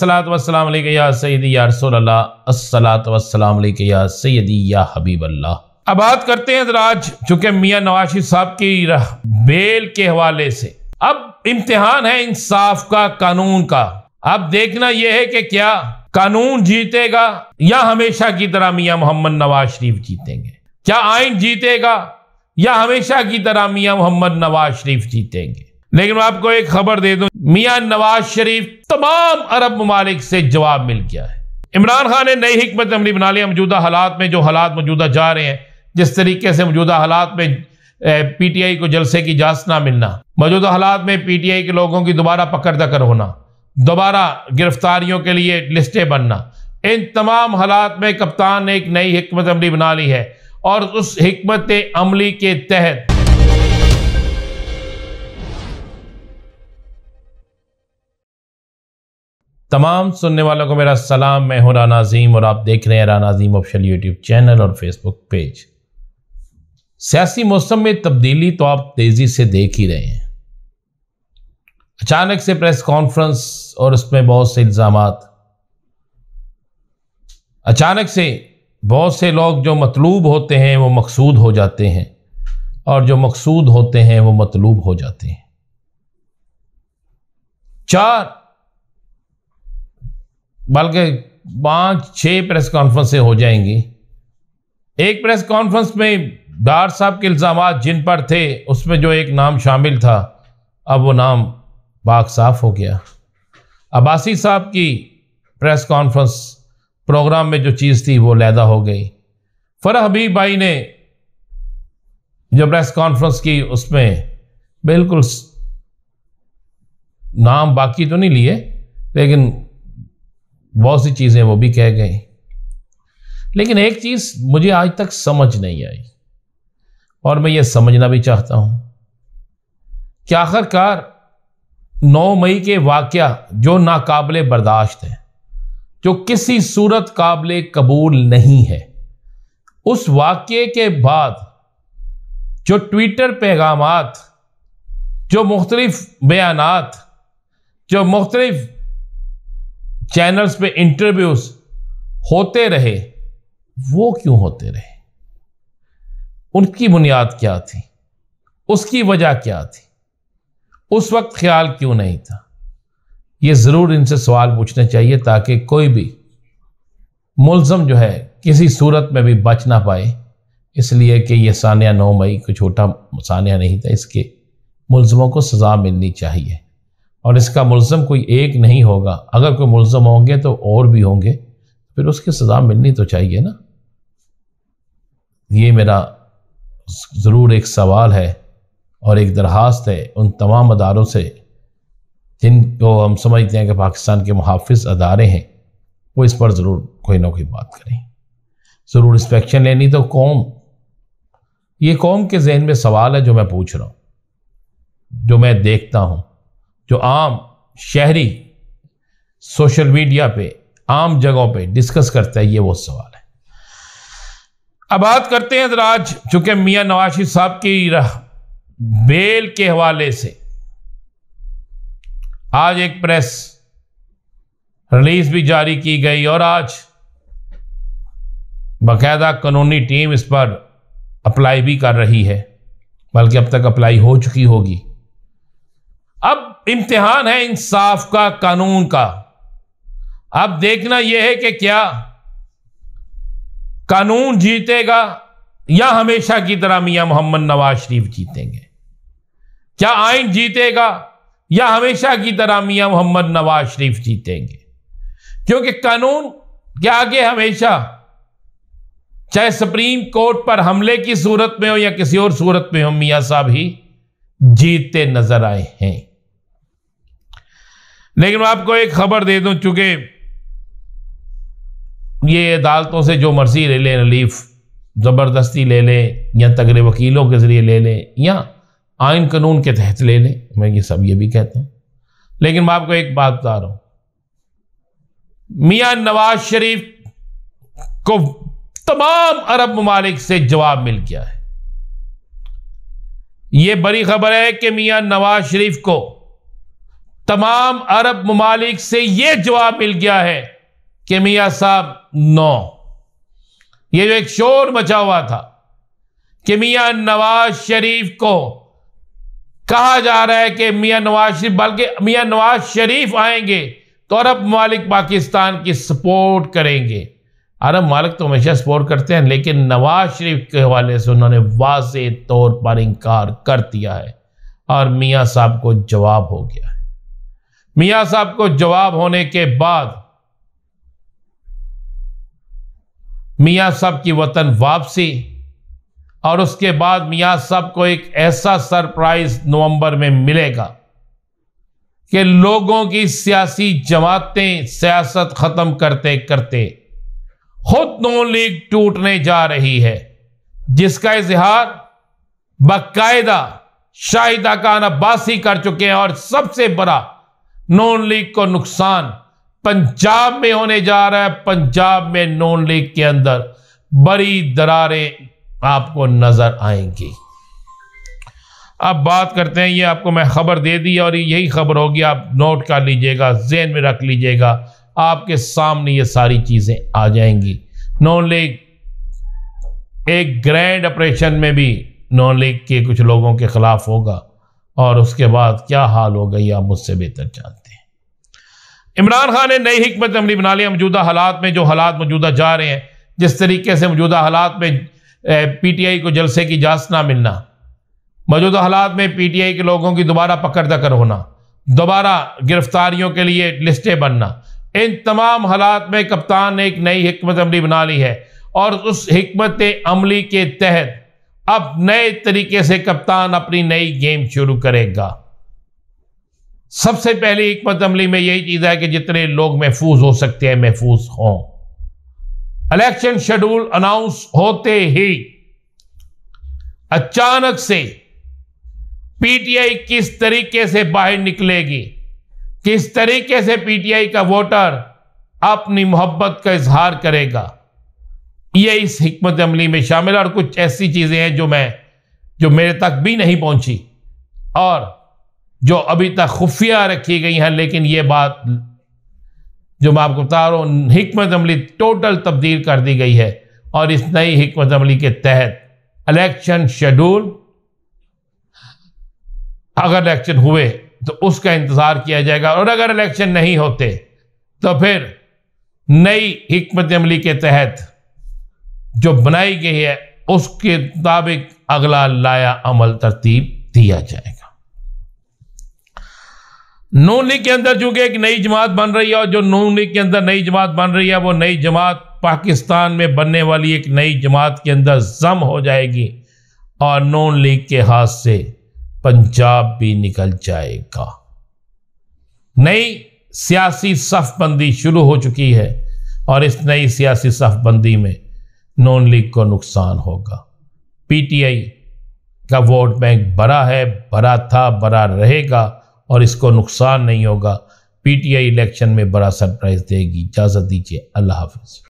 सलात वसलाम या सैदी या रसोल्ला असलात वसलाम या सैदी या हबीब अल्लाह अब बात करते हैं राज चूंकि मियाँ नवाशी साहब की बेल के हवाले से अब इम्तिहान है इंसाफ का कानून का अब देखना यह है कि क्या कानून जीतेगा या हमेशा की तरह मियाँ मोहम्मद नवाज शरीफ जीतेंगे क्या आइन जीतेगा या हमेशा की तरह मियाँ मोहम्मद नवाज शरीफ जीतेंगे लेकिन मैं आपको एक खबर दे दूं मियां नवाज शरीफ तमाम अरब ममालिक से जवाब मिल गया है इमरान खान ने नई हमत अमली बना लिया मौजूदा हालात में जो हालात मौजूदा जा रहे हैं जिस तरीके से मौजूदा हालात में पी टी आई को जलसे की इजाज़त ना मिलना मौजूदा हालात में पी टी आई के लोगों की दोबारा पकड़ दकर होना दोबारा गिरफ्तारियों के लिए लिस्टें बनना इन तमाम हालात में कप्तान ने एक नई हमत अमली बना ली है और उस हमत अमली के तहत तमाम सुनने वालों को मेरा सलाम मैं हूं राना अजीम और आप देख रहे हैं Rana Azeem official YouTube channel और फेसबुक पेज सियासी मौसम में तब्दीली तो आप तेज़ी से देख ही रहे हैं अचानक से प्रेस कॉन्फ्रेंस और उसमें बहुत से इल्ज़ाम अचानक से बहुत से लोग जो मतलूब होते हैं वो मकसूद हो जाते हैं और जो मकसूद होते हैं वो मतलूब हो जाते हैं चार बल्कि पाँच छः प्रेस कॉन्फ्रेंसें हो जाएंगी एक प्रेस कॉन्फ्रेंस में डार साहब के इल्ज़ाम जिन पर थे उसमें जो एक नाम शामिल था अब वो नाम बाग साफ हो गया अब्बासी साहब की प्रेस कॉन्फ्रेंस प्रोग्राम में जो चीज़ थी वो लैदा हो गई फ़र हबीब भाई ने जो प्रेस कॉन्फ्रेंस की उसमें बिल्कुल नाम बाकी तो नहीं लिए लेकिन बहुत सी चीज़ें वो भी कह गए लेकिन एक चीज़ मुझे आज तक समझ नहीं आई और मैं ये समझना भी चाहता हूँ कि आखिरकार 9 मई के वाक़ जो नाकाबले बर्दाश्त हैं जो किसी सूरत काबिल कबूल नहीं है उस वाक्य के बाद जो ट्विटर पैगाम जो मुख्तलिफ बयान जो मुख्तलिफ चैनल्स पे इंटरव्यूज होते रहे वो क्यों होते रहे उनकी बुनियाद क्या थी उसकी वजह क्या थी उस वक्त ख्याल क्यों नहीं था ये ज़रूर इनसे सवाल पूछने चाहिए ताकि कोई भी मुलजम जो है किसी सूरत में भी बच ना पाए इसलिए कि यह सानिया नौ मई को छोटा सानिया नहीं था इसके मुलजमों को सज़ा मिलनी चाहिए और इसका मुलम कोई एक नहीं होगा अगर कोई मुलज़म होंगे तो और भी होंगे फिर उसकी सज़ा मिलनी तो चाहिए ना ये मेरा ज़रूर एक सवाल है और एक दरख्वास्त है उन तमाम अदारों से जिनको हम समझते हैं कि पाकिस्तान के मुहाफ़ अदारे हैं वो इस पर ज़रूर कोई ना कोई बात करें ज़रूर इंस्पेक्शन लेनी तो कौम ये कौम के जहन में सवाल है जो मैं पूछ रहा हूँ जो मैं देखता हूँ जो आम शहरी सोशल मीडिया पे आम जगहों पे डिस्कस करता है ये वो सवाल है अब बात करते हैं जरा आज चूंकि मियाँ नवाशी साहब की रह बेल के हवाले से आज एक प्रेस रिलीज भी जारी की गई और आज बाकायदा कानूनी टीम इस पर अप्लाई भी कर रही है बल्कि अब तक अप्लाई हो चुकी होगी इम्तिहान है इंसाफ का कानून का अब देखना यह है कि क्या कानून जीतेगा या हमेशा की तरह मियां मोहम्मद नवाज शरीफ जीतेंगे क्या आइन जीतेगा या हमेशा की तरह मियां मोहम्मद नवाज शरीफ जीतेंगे क्योंकि कानून के आगे हमेशा चाहे सुप्रीम कोर्ट पर हमले की सूरत में हो या किसी और सूरत में हो मियां साहब ही जीतते नजर आए हैं लेकिन मैं आपको एक खबर दे दूं चूंकि ये अदालतों से जो मर्जी ले लें रिलीफ ज़बरदस्ती ले लें या तगड़े वकीलों के ज़रिए ले लें या आइन कानून के तहत ले लें मैं ये सब ये भी कहता हूं लेकिन मैं आपको एक बात बता रहा हूं मियां नवाज शरीफ को तमाम अरब ममालिक से जवाब मिल गया है ये बड़ी खबर है कि मियां नवाज शरीफ को तमाम अरब ममालिक से यह जवाब मिल गया है कि मियाँ साहब नो ये जो एक शोर मचा हुआ था कि मियाँ नवाज शरीफ को कहा जा रहा है कि मियाँ नवाज शरीफ बल्कि मियाँ नवाज शरीफ आएंगे तो अरब ममालिक पाकिस्तान की सपोर्ट करेंगे अरब मालिक तो हमेशा सपोर्ट करते हैं लेकिन नवाज शरीफ के हवाले से उन्होंने वाज तौर पर इनकार कर दिया है और मियाँ साहब को जवाब हो गया मियाँ साहब को जवाब होने के बाद मियाँ साहब की वतन वापसी और उसके बाद मियाँ साहब को एक ऐसा सरप्राइज नवंबर में मिलेगा कि लोगों की सियासी जमातें सियासत ख़त्म करते करते खुद नो लीग टूटने जा रही है जिसका इजहार बाकायदा शाहिदा खान अब्बासी कर चुके हैं और सबसे बड़ा नॉन लीग को नुकसान पंजाब में होने जा रहा है पंजाब में नॉन लीग के अंदर बड़ी दरारें आपको नजर आएंगी अब बात करते हैं ये आपको मैं खबर दे दी और यही खबर होगी आप नोट कर लीजिएगा जेन में रख लीजिएगा आपके सामने ये सारी चीज़ें आ जाएंगी नॉन लीग एक ग्रैंड ऑपरेशन में भी नॉन लीग के कुछ लोगों के खिलाफ होगा और उसके बाद क्या हाल हो गई आप मुझसे बेहतर जानते हैं इमरान खान ने नई हमत अमली बना ली मौजूदा हालात में जो हालात मौजूदा जा रहे हैं जिस तरीके से मौजूदा हालात में पी टी आई को जलसे की इजाज़त ना मिलना मौजूदा हालात में पी टी आई के लोगों की दोबारा पकड़ दकर होना दोबारा गिरफ्तारियों के लिए लिस्टें बनना इन तमाम हालात में कप्तान ने एक नई हमत अमली बना ली है और उस हमत अमली के तहत अब नए तरीके से कप्तान अपनी नई गेम शुरू करेगा सबसे पहले हमत अमली में यही चीज़ है कि जितने लोग महफूज हो सकते हैं महफूज हों इलेक्शन शेड्यूल अनाउंस होते ही अचानक से पीटीआई किस तरीके से बाहर निकलेगी किस तरीके से पीटीआई का वोटर अपनी मोहब्बत का इजहार करेगा ये इस हमत अमली में शामिल है और कुछ ऐसी चीज़ें हैं जो मैं जो मेरे तक भी नहीं पहुंची और जो अभी तक खुफिया रखी गई हैं लेकिन ये बात जो मैं आपको बता रहा हूँ हमत अमली टोटल तब्दील कर दी गई है और इस नई हमत अमली के तहत इलेक्शन शेड्यूल अगर इलेक्शन हुए तो उसका इंतज़ार किया जाएगा और अगर इलेक्शन नहीं होते तो फिर नई हमत अमली के तहत जो बनाई गई है उसके मुताबिक अगला लाया अमल तरतीब दिया जाएगा नून लीग के अंदर चूंकि एक नई जमात बन रही है और जो नून लीग के अंदर नई जमात बन रही है वो नई जमात पाकिस्तान में बनने वाली एक नई जमात के अंदर जम हो जाएगी और नून लीग के हाथ से पंजाब भी निकल जाएगा नई सियासी सफबंदी शुरू हो चुकी है और इस नई सियासी सफबंदी में नॉन लीग को नुकसान होगा पीटीआई का वोट बैंक बड़ा है बड़ा था बड़ा रहेगा और इसको नुकसान नहीं होगा पीटीआई इलेक्शन में बड़ा सरप्राइज देगी इजाज़त दीजिए अल्लाह हाफिज़